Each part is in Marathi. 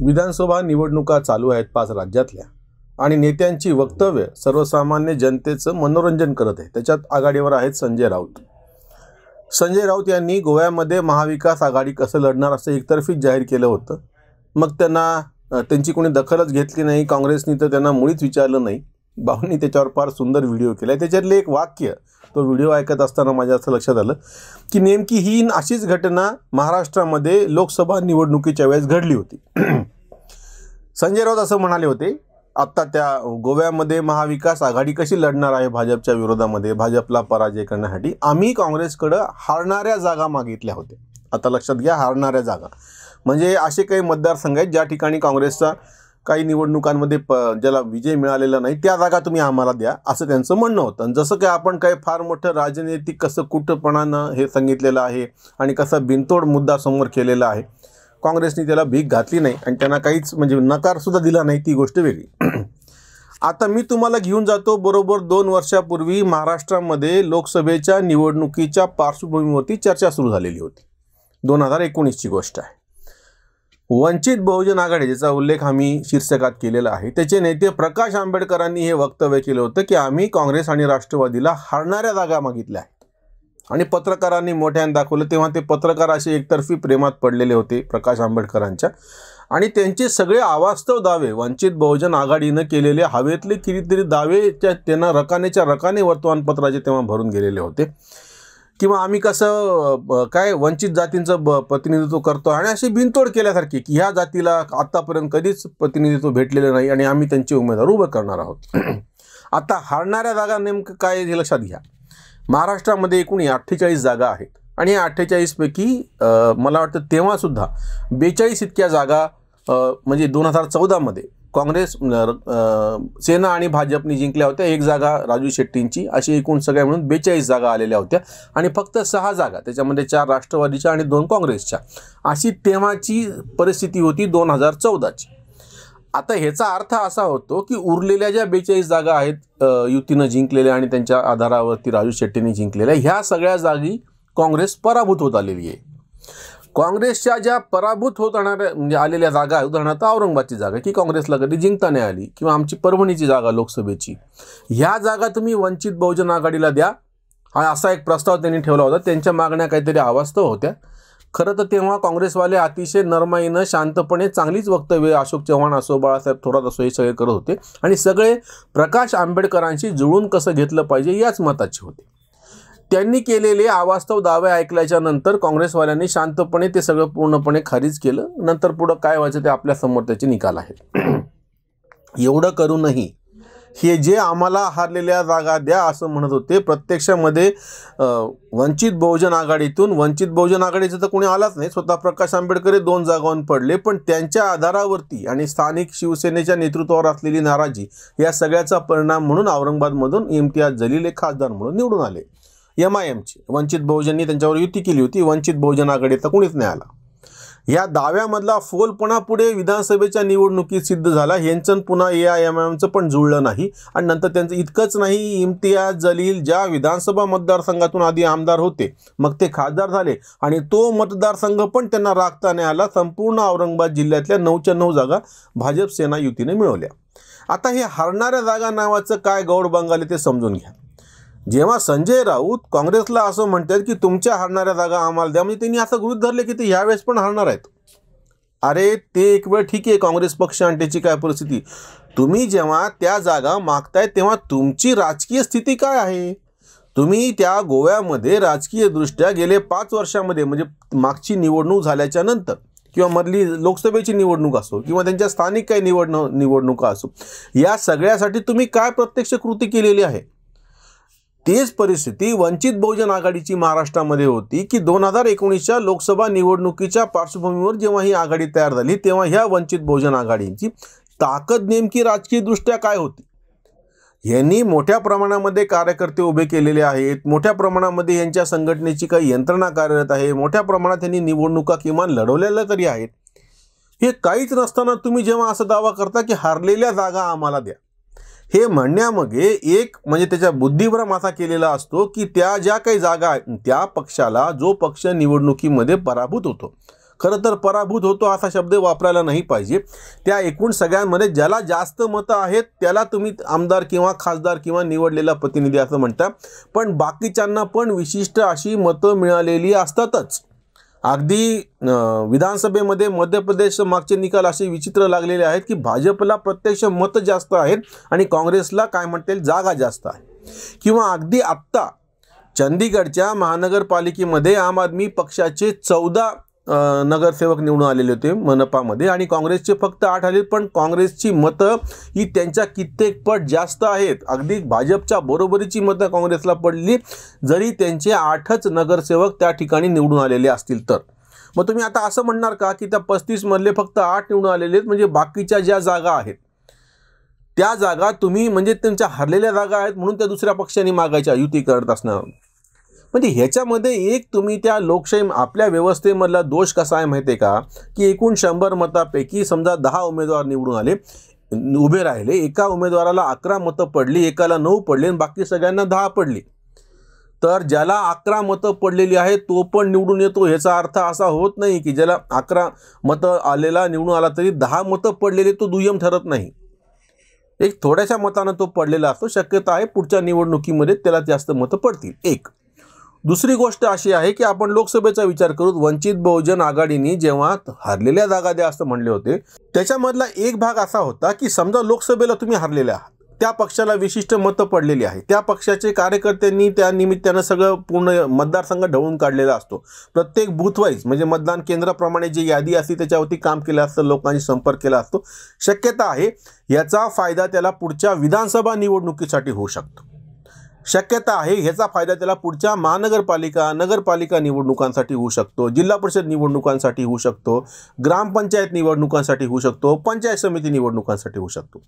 विधानसभा निवडणुका चालू आहेत पाच राज्यातल्या आणि नेत्यांची वक्तव्य सर्वसामान्य जनतेचं मनोरंजन करत आहे त्याच्यात आघाडीवर आहेत संजय राऊत संजय राऊत यांनी गोव्यामध्ये महाविकास आघाडी कसं लढणार असं एकतर्फीच जाहीर केलं होतं मग त्यांना त्यांची कोणी दखलच घेतली नाही काँग्रेसनी तर त्यांना मुळीच विचारलं नाही भाऊंनी त्याच्यावर फार सुंदर व्हिडिओ केला आहे त्याच्यातले एक वाक्य तो व्हिडिओ ऐकत असताना माझ्या असं लक्षात आलं की नेमकी ही अशीच घटना महाराष्ट्रामध्ये लोकसभा निवडणुकीच्या वेळेस घडली होती संजय राऊत असं म्हणाले होते आत्ता त्या गोव्यामध्ये महाविकास आघाडी कशी लढणार आहे भाजपच्या विरोधामध्ये भाजपला पराजय करण्यासाठी आम्ही काँग्रेसकडं हारणाऱ्या जागा मागितल्या होत्या आता लक्षात घ्या हारणाऱ्या जागा म्हणजे असे काही मतदारसंघ आहेत ज्या ठिकाणी काँग्रेसचा काही निवडणुकांमध्ये प ज्याला विजय मिळालेला नाही त्या जागा तुम्ही आम्हाला द्या असं त्यांचं म्हणणं होतं आणि जसं की आपण काही फार मोठं राजनैतिक कसं कुठपणानं हे सांगितलेलं आहे आणि कसा बिनतोड मुद्दा समोर केलेला आहे काँग्रेसने त्याला भीक घातली नाही आणि त्यांना काहीच म्हणजे नकारसुद्धा दिला नाही ती गोष्ट वेगळी आता मी तुम्हाला घेऊन जातो बरोबर दोन वर्षापूर्वी महाराष्ट्रामध्ये लोकसभेच्या निवडणुकीच्या पार्श्वभूमीवरती चर्चा सुरू झालेली होती दोन हजार एकोणीसची गोष्ट आहे वंचित बहुजन आघाडी ज्याचा उल्लेख आम्ही शीर्षकात केलेला आहे त्याचे नेते प्रकाश आंबेडकरांनी हे वक्तव्य केलं होतं की आम्ही काँग्रेस आणि राष्ट्रवादीला हारणाऱ्या जागा मागितल्या आहेत आणि पत्रकारांनी मोठ्यानं दाखवलं तेव्हा ते पत्रकार असे एकतर्फी प्रेमात पडलेले होते प्रकाश आंबेडकरांच्या आणि त्यांचे सगळे आवास्तव दावे वंचित बहुजन आघाडीनं केलेले हवेतले कितीतरी दावे त्या त्यांना रकानेच्या रकाने वर्तमानपत्राचे तेव्हा भरून गेलेले होते किंवा आम्ही कसं काय वंचित जातींचं प्रतिनिधित्व करतो आणि अशी बिनतोड केल्यासारखी की ह्या जातीला आत्तापर्यंत कधीच प्रतिनिधित्व भेटलेलं नाही आणि आम्ही त्यांचे उमेदवार उभं करणार आहोत आता हारणाऱ्या जागा नेमकं काय हे लक्षात घ्या महाराष्ट्रामध्ये एकूण अठ्ठेचाळीस जागा आहेत आणि या अठ्ठेचाळीसपैकी मला वाटतं तेव्हासुद्धा बेचाळीस इतक्या जागा म्हणजे दोन हजार चौदामध्ये काँग्रेस सेना आणि भाजपने जिंकल्या होत्या एक जागा राजू शेट्टींची अशी एकूण सगळ्या मिळून बेचाळीस जागा आलेल्या होत्या आणि फक्त सहा जागा त्याच्यामध्ये चार राष्ट्रवादीच्या आणि दोन काँग्रेसच्या अशी तेव्हाची परिस्थिती होती दोन हजार चौदाची आता ह्याचा अर्थ असा होतो की उरलेल्या ज्या बेचाळीस जागा आहेत युतीनं जिंकलेल्या आणि त्यांच्या आधारावरती राजू शेट्टींनी जिंकलेल्या ह्या सगळ्या जागी काँग्रेस पराभूत होत आलेली आहे काँग्रेसच्या ज्या पराभूत होत राहणाऱ्या म्हणजे आलेल्या जागा उदाहरणार्थ औरंगाबादची जागा की काँग्रेसला कधी जिंकता नाही आली किंवा आमची परभणीची जागा लोकसभेची ह्या जागा तुम्ही वंचित बहुजन आघाडीला द्या हा असा एक प्रस्ताव त्यांनी ठेवला होता त्यांच्या मागण्या काहीतरी अवास्तव होत्या खरं तर तेव्हा काँग्रेसवाले अतिशय नरमाईनं शांतपणे चांगलीच वक्तव्य अशोक चव्हाण असो बाळासाहेब थोरात असो हे सगळे करत होते आणि सगळे प्रकाश आंबेडकरांशी जुळून कसं घेतलं पाहिजे याच मताचे होते त्यांनी केलेले अवास्तव दावे ऐकल्याच्या नंतर काँग्रेसवाल्यांनी शांतपणे ते सगळं पूर्णपणे खारीज केलं नंतर पुढं काय व्हायचं ते समोर त्याचे निकाल आहेत एवढं करूनही हे जे आम्हाला हारलेल्या जागा द्या असं म्हणत होते प्रत्यक्षामध्ये वंचित बहुजन आघाडीतून वंचित बहुजन आघाडीचं तर कोणी आलाच नाही स्वतः प्रकाश आंबेडकर दोन जागावरून पडले पण त्यांच्या आधारावरती आणि स्थानिक शिवसेनेच्या नेतृत्वावर असलेली नाराजी या सगळ्याचा परिणाम म्हणून औरंगाबादमधून इम्तियाज जलील हे खासदार म्हणून निवडून आले एम आय एमची वंचित बहुजननी त्यांच्यावर युती केली होती वंचित बहुजन तर कोणीच नाही आला या दाव्यामधला फोलपणा पुढे विधानसभेच्या निवडणुकीत सिद्ध झाला यांचं पुन्हा ए आय एम एमचं पण जुळलं नाही आणि नंतर त्यांचं इतकंच नाही इम्तियाज जलील ज्या विधानसभा मतदारसंघातून आधी आमदार होते मग ते खासदार झाले आणि तो मतदारसंघ पण त्यांना राखता नाही आला संपूर्ण औरंगाबाद जिल्ह्यातल्या नऊच्या नऊ जागा भाजप सेना युतीने मिळवल्या आता हे हरणाऱ्या जागा नावाचं काय गौड बंगाल ते समजून घ्या जेव्हा संजय राऊत काँग्रेसला असं म्हणतात की तुमच्या हरणाऱ्या जागा आम्हाला द्या म्हणजे त्यांनी असं गृहित धरले की ते ह्यावेळेस पण हरणार आहेत अरे ते एक वेळ ठीक आहे काँग्रेस पक्ष आणि त्याची काय परिस्थिती तुम्ही जेव्हा त्या जागा मागताय तेव्हा तुमची राजकीय स्थिती काय आहे तुम्ही त्या गोव्यामध्ये राजकीयदृष्ट्या गेले पाच वर्षामध्ये म्हणजे मागची निवडणूक झाल्याच्या नंतर किंवा मधली लोकसभेची निवडणूक असो किंवा त्यांच्या स्थानिक काही निवडणू निवडणुका असो या सगळ्यासाठी तुम्ही काय प्रत्यक्ष कृती केलेली आहे तेच परिस्थिती वंचित बहुजन आघाडीची महाराष्ट्रामध्ये होती की दोन हजार एकोणीसच्या लोकसभा निवडणुकीच्या पार्श्वभूमीवर जेव्हा ही आघाडी तयार झाली तेव्हा ह्या वंचित बहुजन आघाडीची ताकद नेमकी राजकीयदृष्ट्या काय होती यांनी मोठ्या प्रमाणामध्ये कार्यकर्ते उभे केलेले आहेत मोठ्या प्रमाणामध्ये यांच्या संघटनेची काही यंत्रणा कार्यरत आहे मोठ्या प्रमाणात त्यांनी निवडणुका किमान लढवलेल्या तरी आहेत हे काहीच नसताना तुम्ही जेव्हा असा दावा करता की हरलेल्या जागा आम्हाला द्या हे म्हणण्यामध्ये एक म्हणजे त्याच्या बुद्धिभ्रम असा केलेला असतो की त्या ज्या काही जागा आहेत त्या पक्षाला जो पक्ष निवडणुकीमध्ये पराभूत होतो खरं तर पराभूत होतो असा शब्द वापरायला नाही पाहिजे त्या एकूण सगळ्यांमध्ये ज्याला जास्त मतं आहेत त्याला तुम्ही आमदार किंवा खासदार किंवा निवडलेला प्रतिनिधी असं म्हणता पण बाकीच्यांना पण विशिष्ट अशी मतं मिळालेली असतातच अगदी विधानसभेमध्ये मध्य प्रदेश मागचे निकाल असे विचित्र लागलेले आहेत की भाजपला प्रत्यक्ष मत जास्त आहेत आणि काँग्रेसला काय म्हणता येईल जागा जास्त आहे किंवा अगदी आत्ता चंदीगडच्या महानगरपालिकेमध्ये आम आदमी पक्षाचे चौदा नगरसेवक निवडून आलेले होते मनपामध्ये आणि काँग्रेसचे फक्त आठ आले पण काँग्रेसची मतं ही त्यांच्या कित्येक पट जास्त आहेत अगदी भाजपच्या बरोबरीची मतं काँग्रेसला पडली जरी त्यांचे आठच नगरसेवक त्या ठिकाणी निवडून आलेले असतील तर मग तुम्ही आता असं म्हणणार का की त्या पस्तीसमधले फक्त आठ निवडून आलेले आहेत म्हणजे बाकीच्या ज्या जागा आहेत त्या जागा तुम्ही म्हणजे त्यांच्या हरलेल्या जागा आहेत म्हणून त्या दुसऱ्या पक्षाने मागायच्या युती करत असणार म्हणजे ह्याच्यामध्ये एक तुम्ही त्या लोकशाही आपल्या व्यवस्थेमधला दोष कसा आहे माहिती आहे का की एकूण शंभर मतापैकी समजा दहा उमेदवार निवडून आले उभे राहिले एका उमेदवाराला अकरा मतं पडली एकाला नऊ पडली आणि बाकी सगळ्यांना दहा पडली तर ज्याला अकरा मतं पडलेली आहे तो पण निवडून येतो ह्याचा अर्थ असा होत नाही की ज्याला अकरा मतं आलेला निवडून आला तरी दहा मतं पडलेली तो दुय्यम ठरत नाही एक थोड्याशा मतानं तो पडलेला असतो शक्यता आहे पुढच्या निवडणुकीमध्ये त्याला जास्त मतं पडतील एक दुसरी गोष्ट अशी आहे की आपण लोकसभेचा विचार करू वंचित बहुजन आघाडीने जेव्हा हरलेल्या जागा द्या असं म्हणले होते त्याच्यामधला एक भाग असा होता की समजा लोकसभेला तुम्ही हरलेल्या आहात त्या पक्षाला विशिष्ट मतं पडलेली आहे त्या पक्षाचे कार्यकर्त्यांनी त्या निमित्तानं सगळं पूर्ण मतदारसंघ ढवून काढलेला असतो प्रत्येक बूथवाईज म्हणजे मतदान केंद्राप्रमाणे जी यादी असते त्याच्यावरती काम केलं असतं लोकांशी संपर्क केला असतो शक्यता आहे याचा फायदा त्याला पुढच्या विधानसभा निवडणुकीसाठी होऊ शकतो शक्यता आहे ह्याचा फायदा त्याला पुढच्या महानगरपालिका नगरपालिका निवडणुकांसाठी होऊ शकतो जिल्हा परिषद निवडणुकांसाठी होऊ शकतो ग्रामपंचायत निवडणुकांसाठी होऊ शकतो पंचायत समिती निवडणुकांसाठी होऊ शकतो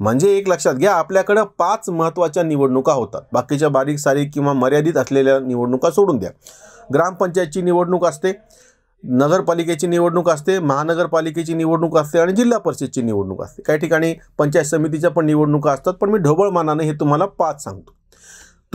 म्हणजे एक लक्षात घ्या आपल्याकडं पाच महत्त्वाच्या निवडणुका होतात बाकीच्या बारीक सारीक किंवा मर्यादित असलेल्या निवडणुका सोडून द्या ग्रामपंचायतची निवडणूक असते नगरपालिकेची निवडणूक असते महानगरपालिकेची निवडणूक असते आणि जिल्हा परिषदची निवडणूक असते काही ठिकाणी पंचायत समितीच्या पण निवडणुका असतात पण मी ढोबळमानाने हे तुम्हाला पाच सांगतो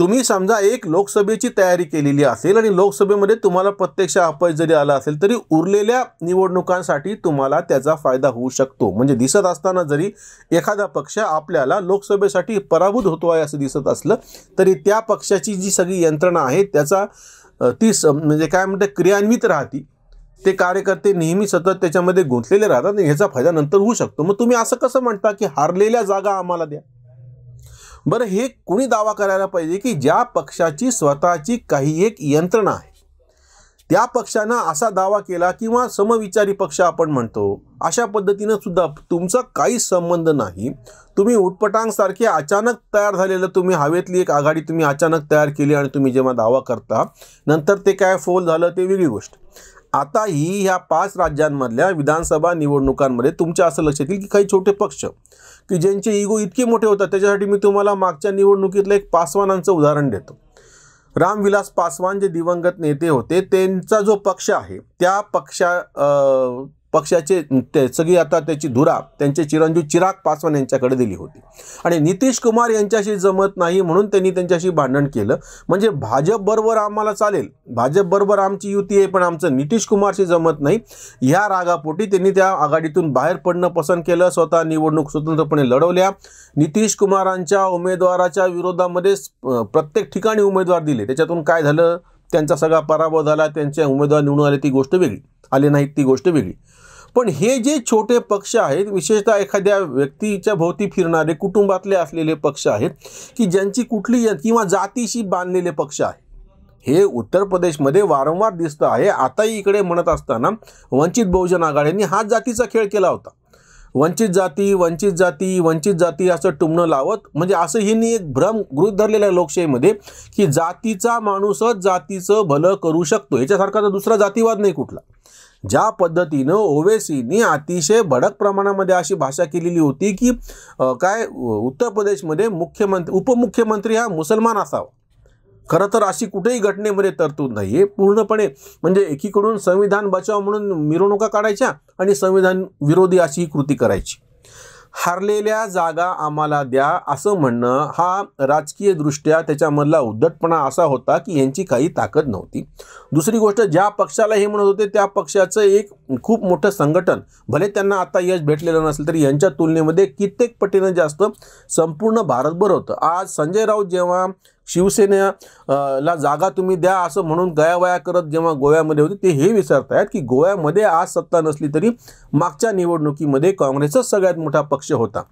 तुम्ही समजा एक लोकसभेची तयारी केलेली असेल आणि लोकसभेमध्ये तुम्हाला प्रत्यक्ष अपयश जरी आला असेल तरी उरलेल्या निवडणुकांसाठी तुम्हाला त्याचा फायदा होऊ शकतो म्हणजे दिसत असताना जरी एखादा पक्ष आपल्याला लोकसभेसाठी पराभूत होतो आहे असं दिसत असलं तरी त्या पक्षाची जी सगळी यंत्रणा आहे त्याचा ती म्हणजे काय म्हणते क्रियान्वित राहती ते कार्यकर्ते नेहमी सतत त्याच्यामध्ये गुंतलेले राहतात आणि ह्याचा फायदा नंतर होऊ शकतो मग तुम्ही असं कसं म्हणता की हारलेल्या जागा आम्हाला द्या बरं हे कुणी दावा करायला पाहिजे की ज्या पक्षाची स्वतःची काही एक यंत्रणा आहे त्या पक्षानं असा दावा केला किंवा समविचारी पक्ष आपण म्हणतो अशा पद्धतीनं सुद्धा तुमचा काही संबंध नाही तुम्ही उठपटांसारखे अचानक तयार झालेलं तुम्ही हवेतली एक आघाडी तुम्ही अचानक तयार केली आणि तुम्ही जेव्हा दावा करता नंतर ते काय फोल झालं ते वेगळी गोष्ट आता ही ह्या पाच राज्यांमधल्या विधानसभा निवडणुकांमध्ये तुमच्या असं लक्षात येईल की काही छोटे पक्ष की ज्यांचे इगो इतके मोठे होतात त्याच्यासाठी मी तुम्हाला मागच्या निवडणुकीतलं एक पासवानांचं उदाहरण देतो रामविलास पासवान जे दिवंगत नेते होते त्यांचा जो पक्ष आहे त्या पक्षा पक्षाचे ते सगळी आता त्याची धुरा त्यांचे चिरंजीव चिराग पासवान यांच्याकडे दिली होती आणि नितीश कुमार यांच्याशी जमत नाही म्हणून त्यांनी त्यांच्याशी भांडण केलं म्हणजे भाजपबरोबर आम्हाला चालेल भाजपबरोबर आमची युती आहे पण आमचं नितीश कुमारशी जमत नाही ह्या रागापोटी त्यांनी त्या आघाडीतून बाहेर पडणं पसंत केलं स्वतः निवडणूक स्वतंत्रपणे लढवल्या नितीश कुमारांच्या उमेदवाराच्या विरोधामध्ये प्रत्येक ठिकाणी उमेदवार दिले त्याच्यातून काय झालं त्यांचा सगळा पराभव झाला त्यांचे उमेदवार निवडून आले ती गोष्ट वेगळी आले नाहीत ती गोष्ट वेगळी पण हे जे छोटे पक्ष आहेत विशेषतः एखाद्या व्यक्तीच्या भोवती फिरणारे कुटुंबातले असलेले पक्ष आहेत की ज्यांची कुठली किंवा जातीशी बांधलेले पक्ष आहे हे उत्तर प्रदेशमध्ये वारंवार दिसतं आहे आताही इकडे म्हणत असताना वंचित बहुजन आघाड्यांनी हा जातीचा खेळ केला होता वंचित जाती वंचित जाती वंचित जाती असं टुमणं लावत म्हणजे असं हिनी एक भ्रम गृहित धरलेला आहे लोकशाहीमध्ये की जातीचा माणूसच जातीचं भलं करू शकतो याच्यासारखा तर दुसरा जातीवाद नाही कुठला ज्या पद्धतीनं ओवेसीनी अतिशय भडक प्रमाणामध्ये अशी भाषा केलेली होती की काय उत्तर प्रदेशमध्ये मुख्यमंत्री उपमुख्यमंत्री हा मुसलमान असावा खरं तर अशी कुठेही घटनेमध्ये तरतूद नाही आहे पूर्णपणे म्हणजे एकीकडून संविधान बचाव म्हणून मिरवणुका काढायच्या आणि संविधान विरोधी अशी कृती करायची हारलेल्या जागा आम्हाला द्या असं म्हणणं हा राजकीयदृष्ट्या त्याच्यामधला उद्धटपणा असा होता की यांची काही ताकद नव्हती दुसरी गोष्ट ज्या पक्षाला हे म्हणत होते त्या पक्षाचं एक खूप मोठं संघटन भले त्यांना आता यश भेटलेलं नसेल तरी यांच्या तुलनेमध्ये कित्येक पटीनं जास्त संपूर्ण भारतभर होतं आज संजय राऊत जेव्हा शिवसेना ला जागा तुम्ही द्या असं म्हणून गयावया करत जेव्हा गोव्यामध्ये होते ते हे विचारतायत की गोव्यामध्ये आज सत्ता नसली तरी मागच्या निवडणुकीमध्ये काँग्रेसच सगळ्यात मोठा पक्ष होता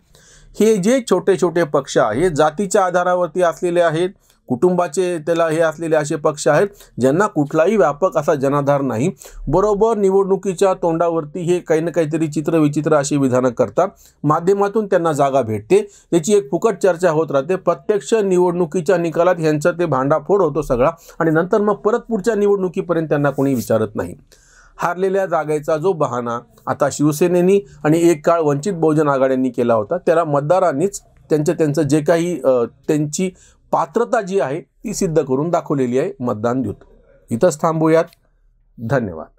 हे जे छोटे छोटे पक्ष आहे जातीच्या आधारावरती असलेले आहेत कुटुंबाचे त्याला हे असलेले असे पक्ष आहेत ज्यांना कुठलाही व्यापक असा जनाधार नाही बरोबर निवडणुकीच्या तोंडावरती हे काही ना काहीतरी चित्र विचित्र अशी विधानं करतात माध्यमातून त्यांना जागा भेटते याची एक फुकट चर्चा होत राहते प्रत्यक्ष निवडणुकीच्या निकालात यांचा ते भांडाफोड होतो सगळा आणि नंतर मग परत पुढच्या निवडणुकीपर्यंत त्यांना कोणी विचारत नाही हारलेल्या जागेचा जो बहाना आता शिवसेनेनी आणि एक काळ वंचित बहुजन आघाड्यांनी केला होता त्याला मतदारांनीच त्यांचं त्यांचं जे काही त्यांची पात्रता जी आहे ती सिद्ध करून दाखवलेली आहे मतदान दूत इथंच थांबूयात धन्यवाद